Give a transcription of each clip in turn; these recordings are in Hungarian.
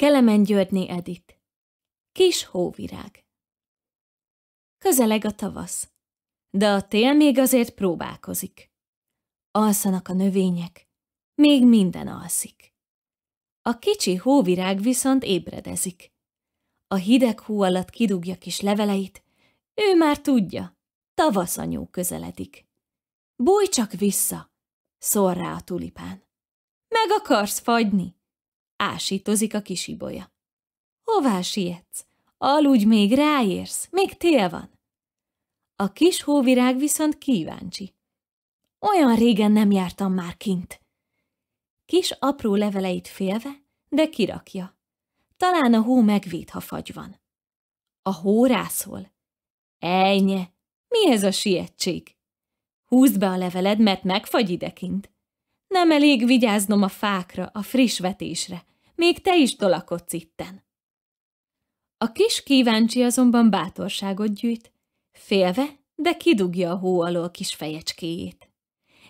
Kelemen Györgyné Edit. Kis hóvirág. Közeleg a tavasz, de a tél még azért próbálkozik. Alszanak a növények, még minden alszik. A kicsi hóvirág viszont ébredezik. A hideg hó alatt kidugja kis leveleit, ő már tudja, anyó közeledik. Búj csak vissza, szól rá a tulipán. Meg akarsz fagyni? Ásítozik a kisibolya. Hová sietsz? Aludj még, ráérsz, még tél van. A kis hóvirág viszont kíváncsi. Olyan régen nem jártam már kint. Kis apró leveleit félve, de kirakja. Talán a hó megvéd, ha fagy van. A hó rászól. Ejnye, mi ez a sietség? Húzd be a leveled, mert megfagy idekint. Nem elég vigyáznom a fákra, a friss vetésre még te is dolakodsz itten. A kis kíváncsi azonban bátorságot gyűjt, félve, de kidugja a hó alól kis fejecskéjét.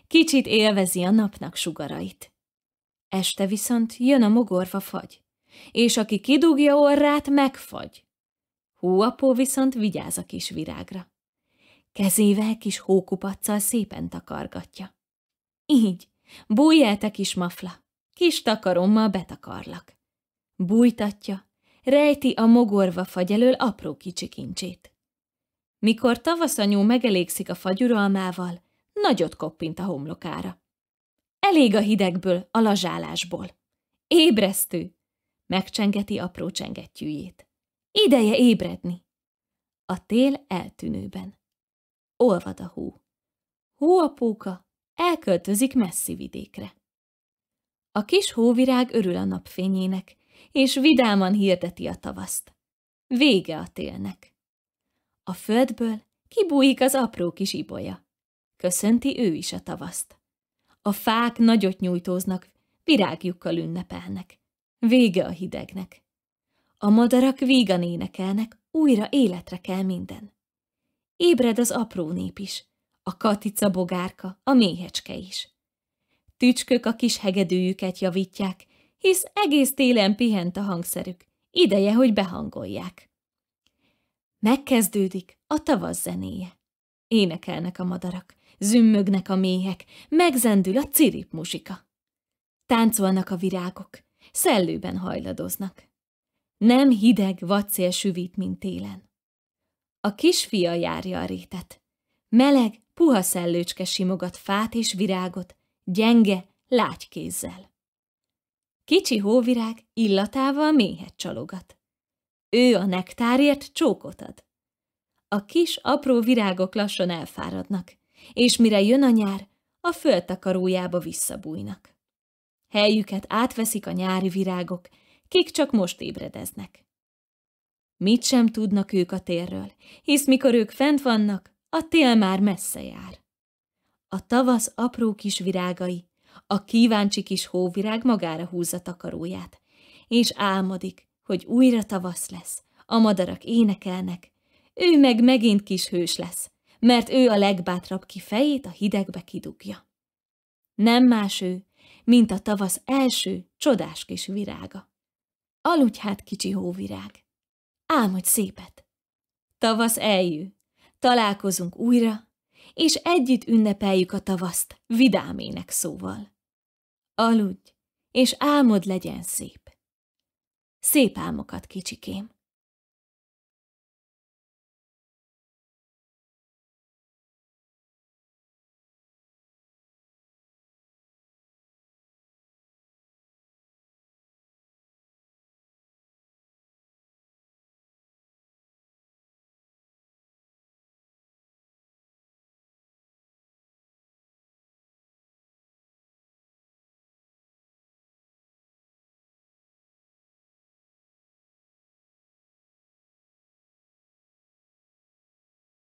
Kicsit élvezi a napnak sugarait. Este viszont jön a mogorva fagy, és aki kidugja orrát, megfagy. Hóapó viszont vigyáz a kis virágra. Kezével kis hókupacsal szépen takargatja. Így, bújj el, te kis mafla! kis takarommal betakarlak. Bújtatja, rejti a mogorva fagy elől apró kicsi kincsét. Mikor tavaszanyú megelégszik a fagyuralmával, nagyot koppint a homlokára. Elég a hidegből, a lazsálásból. Ébresztő! Megcsengeti apró csengettyűjét. Ideje ébredni! A tél eltűnőben. Olvad a hó. Hó a póka elköltözik messzi vidékre. A kis hóvirág örül a napfényének, és vidáman hirdeti a tavaszt. Vége a télnek. A földből kibújik az apró kis ibolya. Köszönti ő is a tavaszt. A fák nagyot nyújtóznak, virágjukkal ünnepelnek. Vége a hidegnek. A madarak vígan énekelnek, újra életre kell minden. Ébred az apró nép is, a katica bogárka, a méhecske is. Tücskök a kis hegedűjüket javítják, hisz egész télen pihent a hangszerük. Ideje, hogy behangolják. Megkezdődik a tavasz zenéje. Énekelnek a madarak, zümmögnek a méhek, megzendül a cirip muzsika. Táncolnak a virágok, szellőben hajladoznak. Nem hideg vacél süvít, mint télen. A kisfia járja a rétet. Meleg, puha szellőcske simogat fát és virágot, gyenge, lágy kézzel. Kicsi hóvirág illatával méhet csalogat. Ő a nektárért csókot ad. A kis, apró virágok lassan elfáradnak, és mire jön a nyár, a föltakarójába visszabújnak. Helyüket átveszik a nyári virágok, kik csak most ébredeznek. Mit sem tudnak ők a térről, hisz mikor ők fent vannak, a tél már messze jár. A tavasz apró kis virágai, a kíváncsi kis hóvirág magára húzza takaróját, és álmodik, hogy újra tavasz lesz, a madarak énekelnek, ő meg megint kis hős lesz, mert ő a legbátrabb, ki fejét a hidegbe kidugja. Nem más ő, mint a tavasz első, csodás kis virága. Aludj hát, kicsi hóvirág! Álmodj szépet! Tavasz eljű, találkozunk újra, és együtt ünnepeljük a tavaszt vidámének szóval. Aludj, és álmod legyen szép. Szép álmokat, kicsikém!